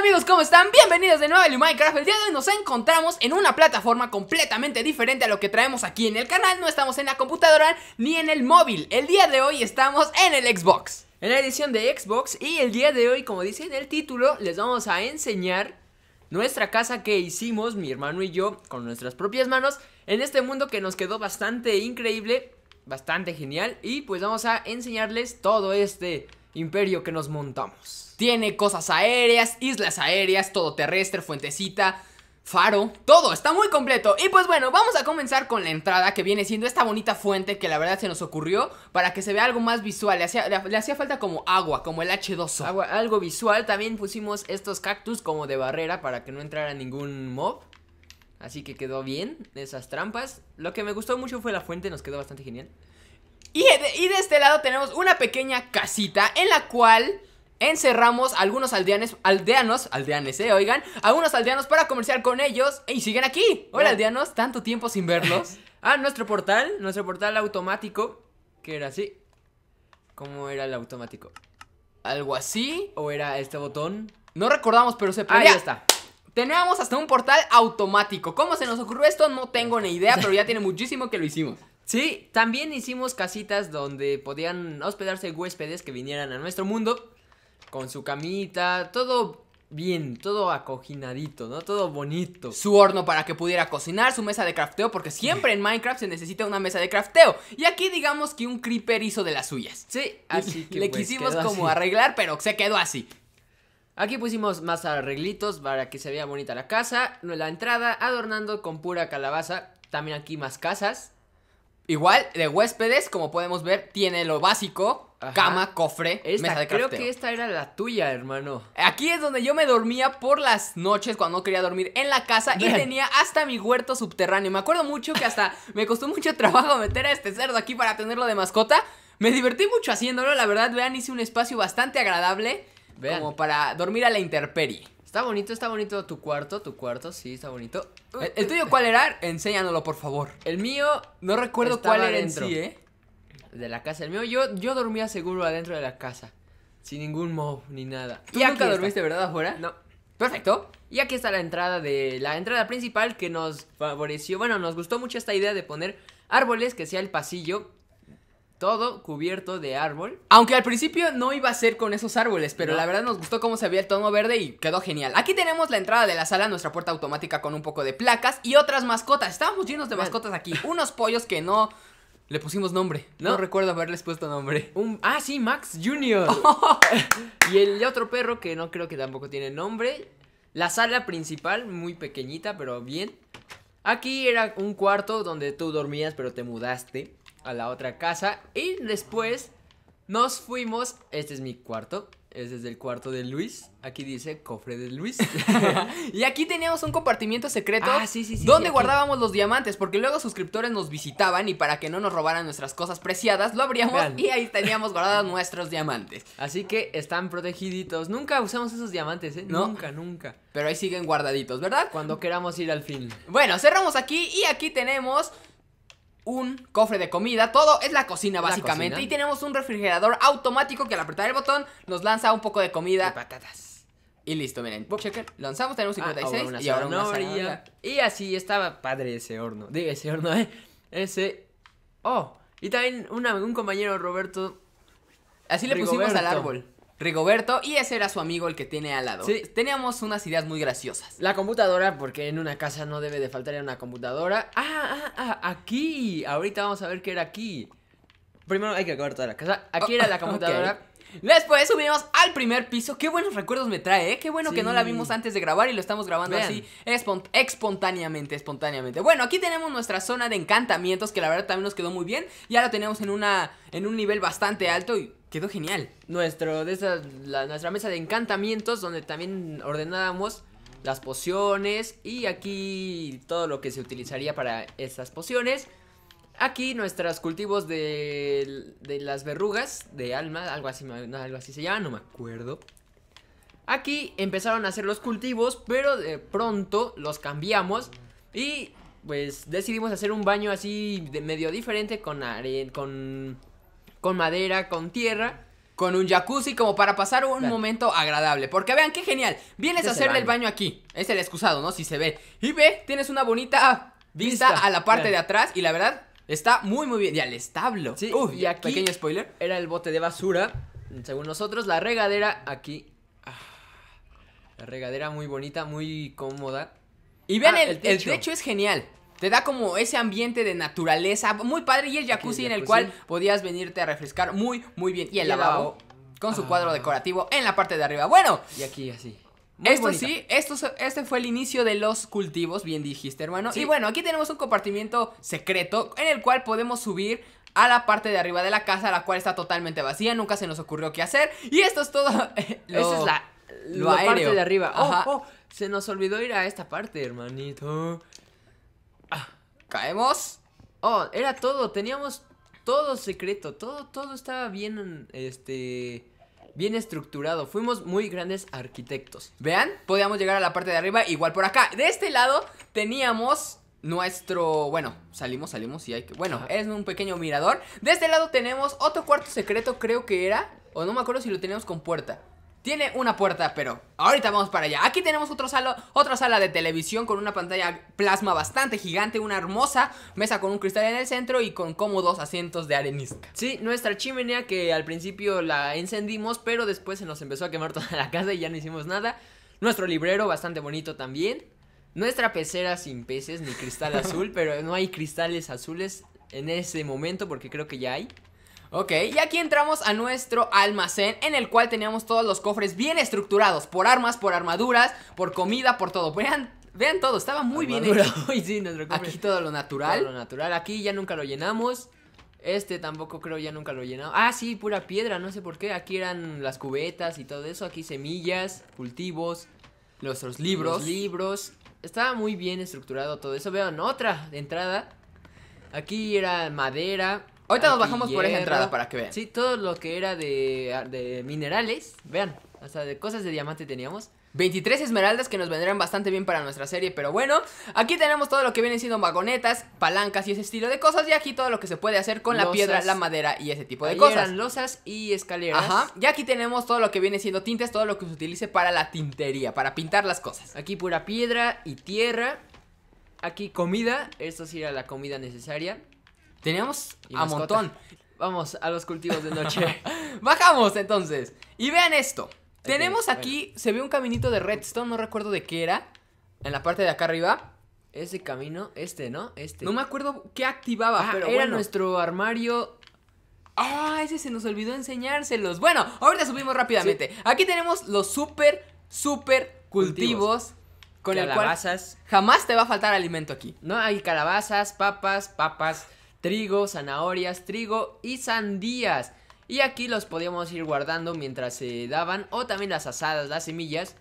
amigos? ¿Cómo están? Bienvenidos de nuevo a Minecraft El día de hoy nos encontramos en una plataforma completamente diferente a lo que traemos aquí en el canal No estamos en la computadora ni en el móvil El día de hoy estamos en el Xbox En la edición de Xbox y el día de hoy, como dice en el título, les vamos a enseñar nuestra casa que hicimos, mi hermano y yo, con nuestras propias manos En este mundo que nos quedó bastante increíble, bastante genial Y pues vamos a enseñarles todo este imperio que nos montamos tiene cosas aéreas, islas aéreas, todo terrestre, fuentecita, faro, todo, está muy completo. Y pues bueno, vamos a comenzar con la entrada que viene siendo esta bonita fuente que la verdad se nos ocurrió para que se vea algo más visual. Le hacía, falta como agua, como el h 2 algo visual, también pusimos estos cactus como de barrera para que no entrara ningún mob. Así que quedó bien esas trampas. Lo que me gustó mucho fue la fuente, nos quedó bastante genial. y de este lado tenemos una pequeña casita en la cual encerramos algunos aldeanos, aldeanos, aldeanes, eh, oigan, algunos aldeanos para comerciar con ellos y siguen aquí. Hola aldeanos, tanto tiempo sin verlos. ah, nuestro portal, nuestro portal automático, que era así. ¿Cómo era el automático? ¿Algo así? ¿O era este botón? No recordamos, pero se podía. Ahí está. Teníamos hasta un portal automático. ¿Cómo se nos ocurrió esto? No tengo ni idea, pero ya tiene muchísimo que lo hicimos. Sí, también hicimos casitas donde podían hospedarse huéspedes que vinieran a nuestro mundo con su camita, todo bien, todo acoginadito, ¿no? Todo bonito. Su horno para que pudiera cocinar, su mesa de crafteo, porque siempre en Minecraft se necesita una mesa de crafteo. Y aquí digamos que un creeper hizo de las suyas. Sí, así que le quisimos como arreglar, pero se quedó así. Aquí pusimos más arreglitos para que se vea bonita la casa, la entrada adornando con pura calabaza, también aquí más casas. Igual de huéspedes, como podemos ver, tiene lo básico, cama, cofre, mesa de Creo que esta era la tuya, hermano. Aquí es donde yo me dormía por las noches cuando no quería dormir en la casa y tenía hasta mi huerto subterráneo. Me acuerdo mucho que hasta me costó mucho trabajo meter a este cerdo aquí para tenerlo de mascota. Me divertí mucho haciéndolo, la verdad, vean, hice un espacio bastante agradable como para dormir a la intemperie. Está bonito, está bonito tu cuarto, tu cuarto, sí, está bonito. ¿El, tuyo cuál era? Enséñanoslo, por favor. El mío, no recuerdo cuál era en sí, ¿eh? de la casa del mío. Yo, yo dormía seguro adentro de la casa. Sin ningún mob ni nada. ¿Tú nunca dormiste, verdad, afuera? No. Perfecto. Y aquí está la entrada de la entrada principal que nos favoreció. Bueno, nos gustó mucho esta idea de poner árboles que sea el pasillo todo cubierto de árbol. Aunque al principio no iba a ser con esos árboles, pero la verdad nos gustó cómo se veía el tono verde y quedó genial. Aquí tenemos la entrada de la sala, nuestra puerta automática con un poco de placas y otras mascotas. Estamos llenos de mascotas aquí. Unos pollos que no le pusimos nombre. No, no recuerdo haberles puesto nombre. Un, ah, sí, Max Junior. y el otro perro que no creo que tampoco tiene nombre. La sala principal, muy pequeñita, pero bien. Aquí era un cuarto donde tú dormías, pero te mudaste a la otra casa. Y después nos fuimos. Este es mi cuarto. Este es el cuarto de Luis. Aquí dice cofre de Luis. y aquí teníamos un compartimiento secreto. Ah, sí, sí, sí, donde guardábamos los diamantes. Porque luego suscriptores nos visitaban y para que no nos robaran nuestras cosas preciadas, lo abríamos y ahí teníamos guardados nuestros diamantes. Así que están protegiditos. Nunca usamos esos diamantes, ¿eh? Nunca, nunca. Pero ahí siguen guardaditos, ¿verdad? Cuando queramos ir al fin. Bueno, cerramos aquí y aquí tenemos un cofre de comida, todo es la cocina básicamente. Y tenemos un refrigerador automático que al apretar el botón nos lanza un poco de comida. patatas. Y listo, miren. checker. Lanzamos, tenemos 56 ah, y ahora Y así estaba padre ese horno. Diga ese horno, ¿eh? Ese. Oh. Y también un compañero Roberto. Así le pusimos al árbol. Rigoberto y ese era su amigo el que tiene al lado. Sí. Teníamos unas ideas muy graciosas. La computadora, porque en una casa no debe de faltar una computadora. Ah, ah, ah, aquí. Ahorita vamos a ver qué era aquí. Primero hay que acabar toda la casa. Aquí era la computadora. Después subimos al primer piso. Qué buenos recuerdos me trae, ¿eh? Qué bueno que no la vimos antes de grabar y lo estamos grabando así espontáneamente, espontáneamente. Bueno, aquí tenemos nuestra zona de encantamientos que la verdad también nos quedó muy bien. Ya la tenemos en una en un nivel bastante alto y Quedó genial. Nuestro, de nuestra mesa de encantamientos, donde también ordenábamos las pociones y aquí todo lo que se utilizaría para esas pociones. Aquí nuestros cultivos de, de las verrugas, de alma, algo así, algo así se llama, no me acuerdo. Aquí empezaron a hacer los cultivos, pero de pronto los cambiamos y pues decidimos hacer un baño así de medio diferente con, con con madera, con tierra, con un jacuzzi como para pasar un momento agradable. Porque vean qué genial, vienes a hacerle el baño aquí, es el excusado, ¿no? Si se ve. Y ve, tienes una bonita ah, vista, a la parte de atrás y la verdad está muy muy bien. Y al establo. Sí, y aquí pequeño spoiler. Era el bote de basura, según nosotros, la regadera aquí. Ah, la regadera muy bonita, muy cómoda. Y vean, ah, el, el, el techo es genial te da como ese ambiente de naturaleza muy padre y el jacuzzi, en el pues cual podías venirte a refrescar muy, muy bien. Y el, lavabo, con su cuadro ah. decorativo en la parte de arriba. Bueno. Y aquí así. esto sí, esto, este fue el inicio de los cultivos, bien dijiste, hermano. Y bueno, aquí tenemos un compartimiento secreto en el cual podemos subir a la parte de arriba de la casa, la cual está totalmente vacía, nunca se nos ocurrió qué hacer. Y esto es todo. Esa es la, parte de arriba. Oh, oh, se nos olvidó ir a esta parte, hermanito caemos. Oh, era todo, teníamos todo secreto, todo, todo estaba bien, este, bien estructurado. Fuimos muy grandes arquitectos. Vean, podíamos llegar a la parte de arriba igual por acá. De este lado teníamos nuestro, bueno, salimos, salimos y hay que, bueno, es un pequeño mirador. De este lado tenemos otro cuarto secreto, creo que era, o no me acuerdo si lo teníamos con puerta. Tiene una puerta, pero ahorita vamos para allá. Aquí tenemos otro otra sala de televisión con una pantalla plasma bastante gigante, una hermosa mesa con un cristal en el centro y con cómodos asientos de arenisca. Sí, nuestra chimenea que al principio la encendimos, pero después se nos empezó a quemar toda la casa y ya no hicimos nada. Nuestro librero bastante bonito también. Nuestra pecera sin peces ni cristal azul, pero no hay cristales azules en ese momento porque creo que ya hay. Ok, y aquí entramos a nuestro almacén en el cual teníamos todos los cofres bien estructurados Por armas, por armaduras, por comida, por todo Vean, vean todo, estaba muy bien hecho Aquí todo lo natural aquí ya nunca lo llenamos este tampoco creo ya nunca lo llenado Ah, sí, pura piedra, no sé por qué Aquí eran las cubetas y todo eso Aquí semillas, cultivos Nuestros libros Los libros Estaba muy bien estructurado todo eso Vean, otra entrada Aquí era madera Ahorita nos bajamos por esa entrada para que vean. Sí, todo lo que era de, minerales, vean, hasta de cosas de diamante teníamos. 23 esmeraldas que nos vendrán bastante bien para nuestra serie, pero bueno, aquí tenemos todo lo que viene siendo vagonetas, palancas y ese estilo de cosas, y aquí todo lo que se puede hacer con la piedra, la madera y ese tipo de cosas. Eran losas y escaleras. Ajá, y aquí tenemos todo lo que viene siendo tintes, todo lo que se utilice para la tintería, para pintar las cosas. Aquí pura piedra y tierra, aquí comida, esto sí era la comida necesaria. Teníamos a montón. Vamos a los cultivos de noche. Bajamos entonces. Y vean esto. Tenemos aquí, se ve un caminito de redstone, no recuerdo de qué era. En la parte de acá arriba. Ese camino, este, ¿no? Este. No me acuerdo qué activaba, ah, era nuestro armario. Ah, ese se nos olvidó enseñárselos. Bueno, ahorita subimos rápidamente. Aquí tenemos los super super cultivos, con el cual jamás te va a faltar alimento aquí. No hay calabazas, papas, papas, trigo, zanahorias, trigo y sandías. Y aquí los podíamos ir guardando mientras se daban o también las asadas, las semillas,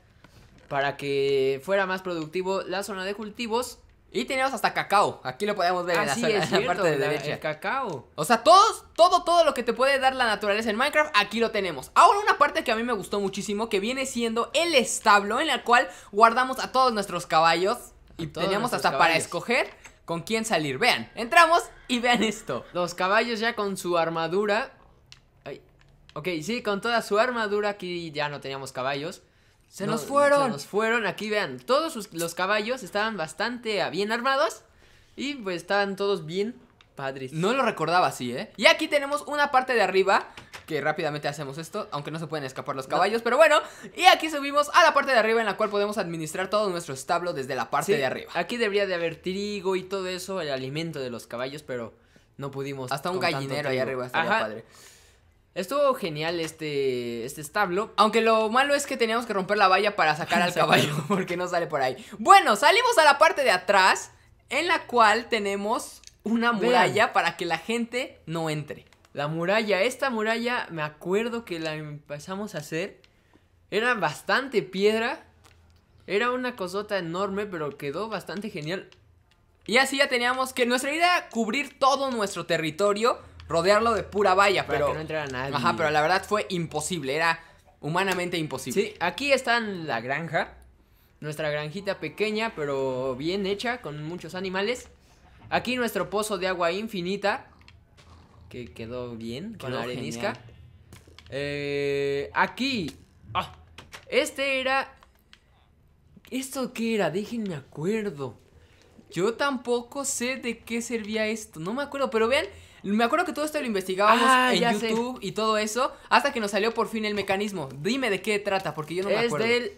para que fuera más productivo la zona de cultivos. Y teníamos hasta cacao. Aquí lo podemos ver en, la, es parte de derecha. cacao. O sea, todos, todo, todo lo que te puede dar la naturaleza en Minecraft, aquí lo tenemos. Ahora una parte que a mí me gustó muchísimo, que viene siendo el establo en el cual guardamos a todos nuestros caballos. Y teníamos hasta para escoger con quién salir. Vean, entramos y vean esto. Los caballos ya con su armadura. Ok, sí, con toda su armadura. Aquí ya no teníamos caballos. Se nos fueron. Se nos fueron. Aquí vean, todos los caballos estaban bastante ah, bien armados. Y pues estaban todos bien padres. No lo recordaba así, ¿eh? Y aquí tenemos una parte de arriba que rápidamente hacemos esto, aunque no se pueden escapar los caballos, pero bueno, y aquí subimos a la parte de arriba en la cual podemos administrar todo nuestro establo desde la parte de arriba. Aquí debería de haber trigo y todo eso, el alimento de los caballos, pero no pudimos. Hasta un gallinero ahí arriba estaría padre. Estuvo genial este, este establo. Aunque lo malo es que teníamos que romper la valla para sacar al caballo, porque no sale por ahí. Bueno, salimos a la parte de atrás, en la cual tenemos una muralla para que la gente no entre. La muralla, esta muralla me acuerdo que la empezamos a hacer. Era bastante piedra. Era una cosota enorme, pero quedó bastante genial. Y así ya teníamos que nuestra idea cubrir todo nuestro territorio, rodearlo de pura valla, Para Que no entrara nadie. Ajá, pero la verdad fue imposible, era humanamente imposible. Sí, aquí está la granja, nuestra granjita pequeña, pero bien hecha, con muchos animales. Aquí nuestro pozo de agua infinita, que quedó bien con la arenisca. Eh, aquí. Ah, este era... ¿Esto qué era? Déjenme acuerdo. Yo tampoco sé de qué servía esto. No me acuerdo, pero vean, me acuerdo que todo esto lo investigábamos ah, en YouTube y todo eso, hasta que nos salió por fin el mecanismo. Dime de qué trata, porque yo no me acuerdo. Es del...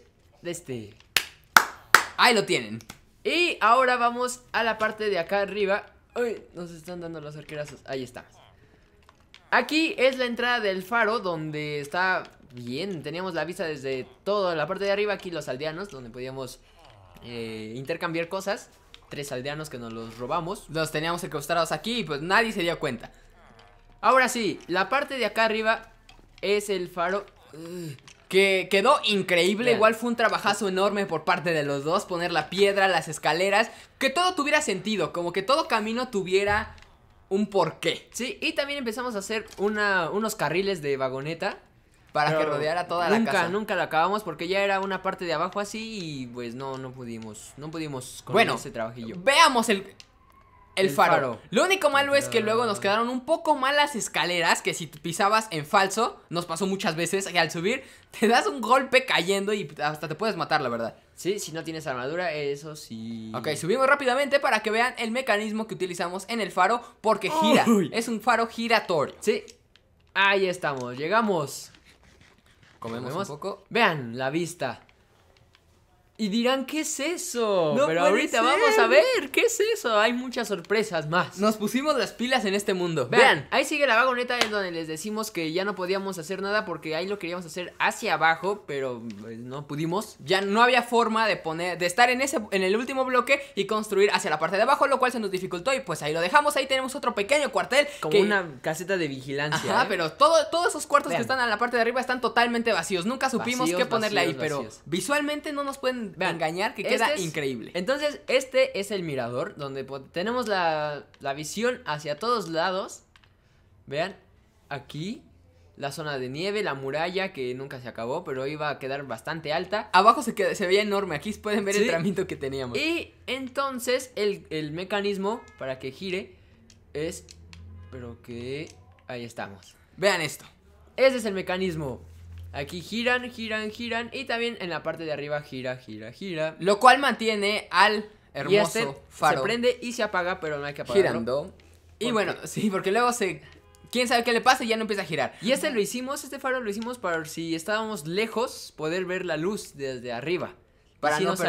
este. Ahí lo tienen. Y ahora vamos a la parte de acá arriba. Uy, nos están dando los arquerazos. Ahí está. Aquí es la entrada del faro donde está bien, teníamos la vista desde toda la parte de arriba, aquí los aldeanos, donde podíamos eh, intercambiar cosas. Tres aldeanos que nos los robamos, los teníamos encostados aquí y pues nadie se dio cuenta. Ahora sí, la parte de acá arriba es el faro... Que quedó increíble, igual fue un trabajazo enorme por parte de los dos, poner la piedra, las escaleras, que todo tuviera sentido, como que todo camino tuviera un porqué. Sí, y también empezamos a hacer una, unos carriles de vagoneta para que rodeara toda la casa. Nunca, nunca lo acabamos porque ya era una parte de abajo así y pues no, no pudimos, no pudimos con ese trabajillo. Veamos el... El, faro. Lo único malo es que luego nos quedaron un poco malas escaleras que si pisabas en falso, nos pasó muchas veces que al subir te das un golpe cayendo y hasta te puedes matar, la verdad. Sí, si no tienes armadura, eso sí. Ok, subimos rápidamente para que vean el mecanismo que utilizamos en el faro, porque gira. Es un faro giratorio. Sí, ahí estamos, llegamos. Comemos. un poco. Vean la vista. Y dirán, ¿qué es eso? No Pero ahorita vamos a ver, ¿qué es eso? Hay muchas sorpresas más. Nos pusimos las pilas en este mundo. Vean, ahí sigue la vagoneta en donde les decimos que ya no podíamos hacer nada porque ahí lo queríamos hacer hacia abajo, pero pues, no pudimos. Ya no había forma de poner, de estar en ese, en el último bloque y construir hacia la parte de abajo, lo cual se nos dificultó y pues ahí lo dejamos. Ahí tenemos otro pequeño cuartel. Como una caseta de vigilancia. Ajá, ¿eh? pero todo, todos esos cuartos que están a la parte de arriba están totalmente vacíos. Nunca supimos qué ponerle ahí, pero visualmente no nos pueden Vean, engañar que queda este increíble. Entonces, este es el mirador donde tenemos la, visión hacia todos lados. Vean, aquí la zona de nieve, la muralla que nunca se acabó, pero iba a quedar bastante alta. Abajo se, se veía enorme, aquí pueden ver el tramito que teníamos. Y entonces el, el, mecanismo para que gire es... Pero que... Ahí estamos. Vean esto. Ese es el mecanismo. Aquí giran, giran, giran. Y también en la parte de arriba gira, gira, gira. Lo cual mantiene al este hermoso faro. Se prende y se apaga, pero no hay que apagarlo. Girando. Y bueno, sí, porque luego se quién sabe qué le pasa y ya no empieza a girar. Y este lo hicimos, este faro lo hicimos para si estábamos lejos poder ver la luz desde arriba. Para no nos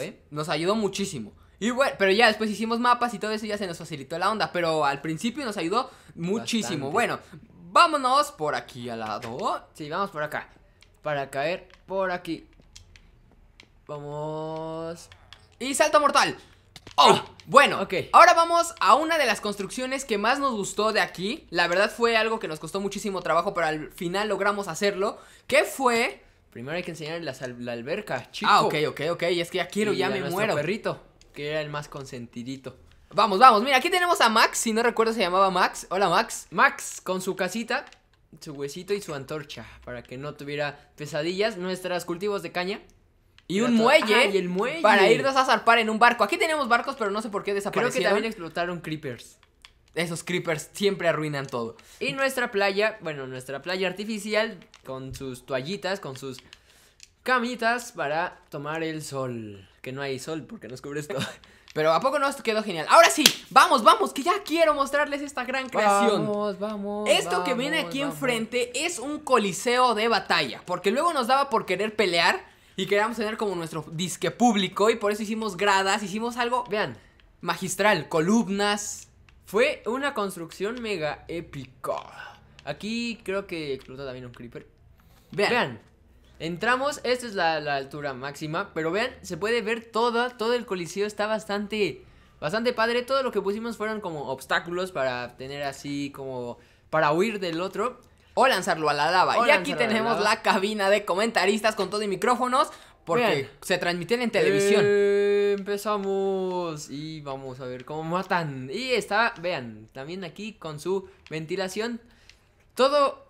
¿eh? Nos ayudó muchísimo. Y bueno, pero ya después hicimos mapas y todo eso ya se nos facilitó la onda, pero al principio nos ayudó muchísimo. Bueno, Vámonos por aquí al lado. Sí, vamos por acá. Para caer por aquí. Vamos. Y salto mortal. Oh, bueno, ok. ahora vamos a una de las construcciones que más nos gustó de aquí. La verdad fue algo que nos costó muchísimo trabajo, pero al final logramos hacerlo. Que fue... Primero hay que enseñar la, alberca, chico. Ah, ok, ok, ok. Es que ya quiero, ya me muero. perrito, que era el más consentidito. Vamos, vamos, mira, aquí tenemos a Max, si no recuerdo se llamaba Max Hola Max Max, con su casita, su huesito y su antorcha Para que no tuviera pesadillas Nuestros cultivos de caña y un muelle, y el muelle para irnos a zarpar en un barco. Aquí tenemos barcos, pero no sé por qué desaparecieron. Creo que también explotaron creepers. Esos creepers siempre arruinan todo. Y nuestra playa, bueno, nuestra playa artificial con sus toallitas, con sus camitas para tomar el sol. Que no hay sol porque nos cubres todo. Pero ¿a poco no esto quedó genial? Ahora sí, vamos, vamos, que ya quiero mostrarles esta gran creación. Vamos, vamos. Esto que viene aquí enfrente es un coliseo de batalla. Porque luego nos daba por querer pelear y queríamos tener como nuestro disque público. Y por eso hicimos gradas, hicimos algo. Vean. Magistral, columnas. Fue una construcción mega épica. Aquí creo que explotó también un creeper. Vean. Vean. Entramos, esta es la, altura máxima, pero vean, se puede ver toda, todo el coliseo está bastante, bastante padre. Todo lo que pusimos fueron como obstáculos para tener así como, para huir del otro. O lanzarlo a la lava. y aquí tenemos la, cabina de comentaristas con todo y micrófonos. Porque se transmiten en televisión. Eh, empezamos. Y vamos a ver cómo matan. Y está, vean, también aquí con su ventilación. Todo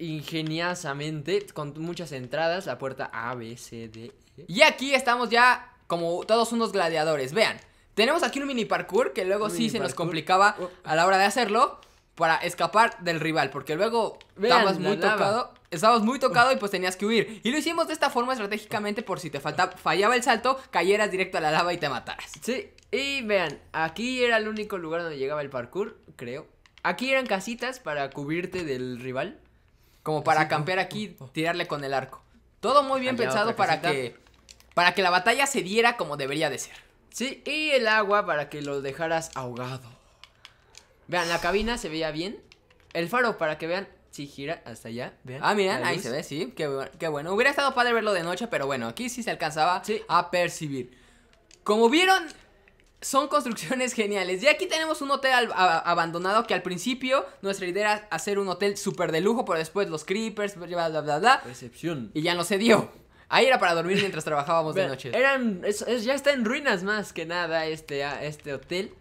ingeniosamente con muchas entradas, la puerta A, B, C, D. E. Y aquí estamos ya como todos unos gladiadores. Vean, tenemos aquí un mini parkour que luego sí se nos complicaba oh. a la hora de hacerlo para escapar del rival, porque luego estabas muy tocado. Estabas muy tocado y pues tenías que huir. Y lo hicimos de esta forma estratégicamente por si te fallaba el salto, cayeras directo a la lava y te mataras. Sí, y vean, aquí era el único lugar donde llegaba el parkour, creo. Aquí eran casitas para cubrirte del rival. Como para campear aquí, oh. tirarle con el arco. Todo muy bien pensado para que, para que la batalla se diera como debería de ser. Sí, y el agua para que lo dejaras ahogado. Vean, la cabina se veía bien. El faro para que vean si gira hasta allá. ah, miren, ahí se ve, sí. Qué, bueno. Hubiera estado padre verlo de noche, pero bueno, aquí sí se alcanzaba sí. a percibir. Como vieron, son construcciones geniales. Y aquí tenemos un hotel abandonado que al principio nuestra idea era hacer un hotel súper de lujo, pero después los creepers, bla, bla, bla, Recepción. Y ya no se dio. Ahí era para dormir mientras trabajábamos de noche. Eran, ya está en ruinas más que nada este, este hotel.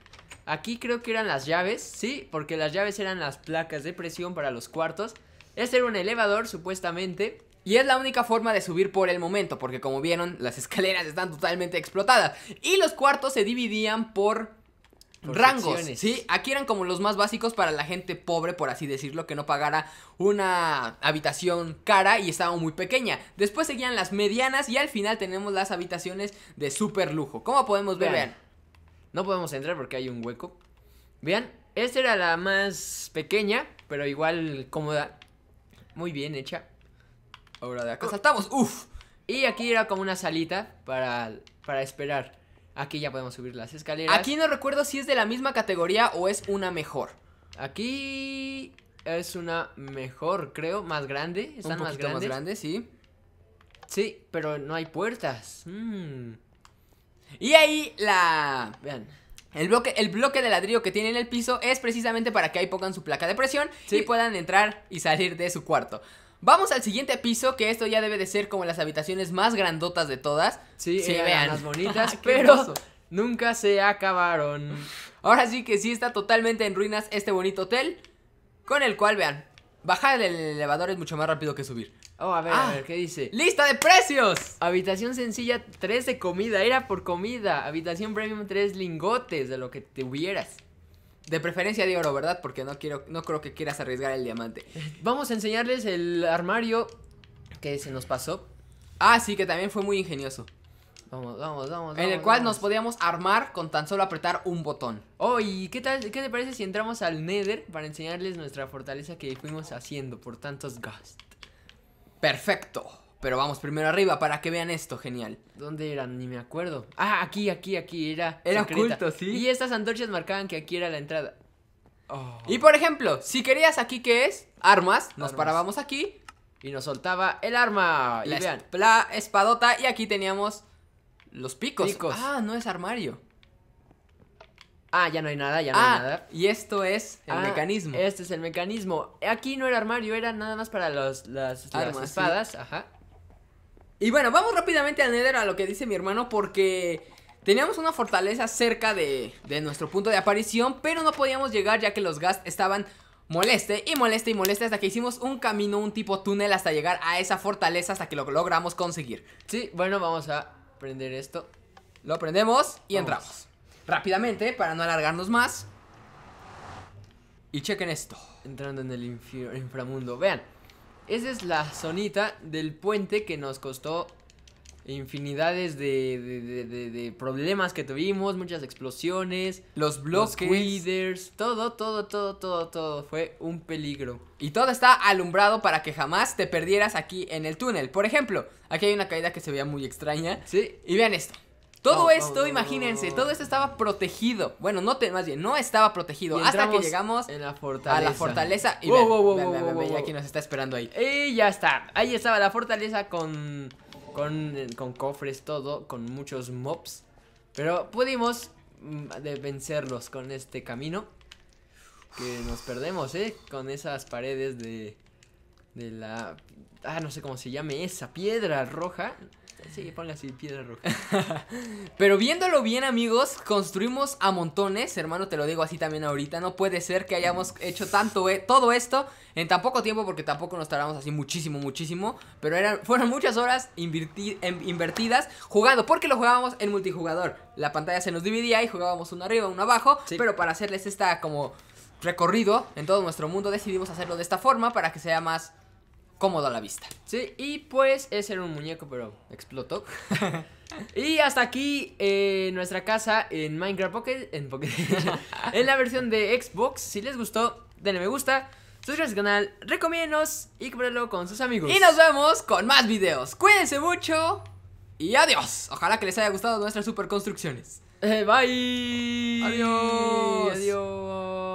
Aquí creo que eran las llaves, sí, porque las llaves eran las placas de presión para los cuartos. Este era un elevador, supuestamente. Y es la única forma de subir por el momento, porque como vieron, las escaleras están totalmente explotadas. Y los cuartos se dividían por rangos, Aquí eran como los más básicos para la gente pobre, por así decirlo, que no pagara una habitación cara y estaba muy pequeña. Después seguían las medianas y al final tenemos las habitaciones de super lujo. Como podemos ver? Vean. No podemos entrar porque hay un hueco. Vean, esta era la más pequeña, pero igual cómoda. Muy bien hecha. Ahora de acá ah. saltamos. Uf. Y aquí era como una salita para, para esperar. Aquí ya podemos subir las escaleras. Aquí no recuerdo si es de la misma categoría o es una mejor. Aquí es una mejor, creo, más grande. Están Un más grande, sí. Sí, pero no hay puertas. Mm. Y ahí la... Vean. El bloque, el bloque de ladrillo que tiene en el piso es precisamente para que ahí pongan su placa de presión y puedan entrar y salir de su cuarto. Vamos al siguiente piso, que esto ya debe de ser como las habitaciones más grandotas de todas. Sí, vean. las bonitas, ah, pero nunca se acabaron. Ahora sí que sí está totalmente en ruinas este bonito hotel, con el cual, vean, bajar el elevador es mucho más rápido que subir. Oh, a ver, a ah, ver, ¿qué dice? ¡Lista de precios! Habitación sencilla, 3 de comida, era por comida. Habitación premium, 3 lingotes de lo que te hubieras de preferencia de oro, ¿verdad? Porque no quiero, no creo que quieras arriesgar el diamante. Vamos a enseñarles el armario que se nos pasó. Ah, sí, que también fue muy ingenioso. Vamos, vamos, vamos. En el cual nos podíamos armar con tan solo apretar un botón. Oh, ¿y qué tal? ¿Qué te parece si entramos al Nether para enseñarles nuestra fortaleza que fuimos haciendo por tantos gasts. Perfecto. Pero vamos primero arriba para que vean esto, genial. ¿Dónde eran? Ni me acuerdo. Ah, aquí, aquí, aquí, era. Era oculto, sí. Y estas antorchas marcaban que aquí era la entrada. Oh. Y por ejemplo, si querías aquí ¿qué es armas, nos parábamos aquí y nos soltaba el arma. y vean, la espadota y aquí teníamos los picos. Ah, no es armario. Ah, ya no hay nada, ya no hay ah, nada. Y esto es el ah, mecanismo. Este es el mecanismo. Aquí no era armario, era nada más para los, las, espadas. Ajá. Y bueno, vamos rápidamente a Nether a lo que dice mi hermano porque teníamos una fortaleza cerca de, nuestro punto de aparición, pero no podíamos llegar ya que los gas estaban moleste y moleste y moleste hasta que hicimos un camino, un tipo túnel hasta llegar a esa fortaleza hasta que lo logramos conseguir. Sí, bueno, vamos a prender esto. Lo prendemos y entramos. Rápidamente, para no alargarnos más. Y chequen esto. Entrando en el inframundo. Vean, esa es la zonita del puente que nos costó infinidades de, de, problemas que tuvimos, muchas explosiones, los bloques, todo, todo, todo, todo, todo fue un peligro. Y todo está alumbrado para que jamás te perdieras aquí en el túnel. Por ejemplo, aquí hay una caída que se veía muy extraña. Sí. Y vean esto. Todo esto, imagínense, todo esto estaba protegido. Bueno, no te, más bien, no estaba protegido. hasta que llegamos a la fortaleza. Y vean, ven, aquí nos está esperando ahí. Y ya está. Ahí estaba la fortaleza con, con, con cofres, todo, con muchos mobs. Pero pudimos mm, vencerlos con este camino. Que nos perdemos, ¿eh? Con esas paredes de... De la... Ah, no sé cómo se llame esa piedra roja. Este, sí, así, piedra roja. Pero viéndolo bien, amigos, construimos a montones. Hermano, te lo digo así también ahorita. No puede ser que hayamos hecho tanto eh, todo esto en tan poco tiempo, porque tampoco nos tardamos así muchísimo, muchísimo. Pero eran, fueron muchas horas em, invertidas jugando, porque lo jugábamos en multijugador. La pantalla se nos dividía y jugábamos uno arriba, uno abajo. Pero para hacerles esta como recorrido en todo nuestro mundo, decidimos hacerlo de esta forma para que sea más cómodo a la vista. Sí, y pues ese era un muñeco, pero explotó. y hasta aquí eh, nuestra casa en Minecraft Pocket, en, Pocket en la versión de Xbox. Si les gustó, denle me gusta, suscríbanse al canal, recomiéndenos y comprenlo con sus amigos. Y nos vemos con más videos. Cuídense mucho y adiós. Ojalá que les haya gustado nuestras super construcciones. Eh, bye. Adiós. Adiós.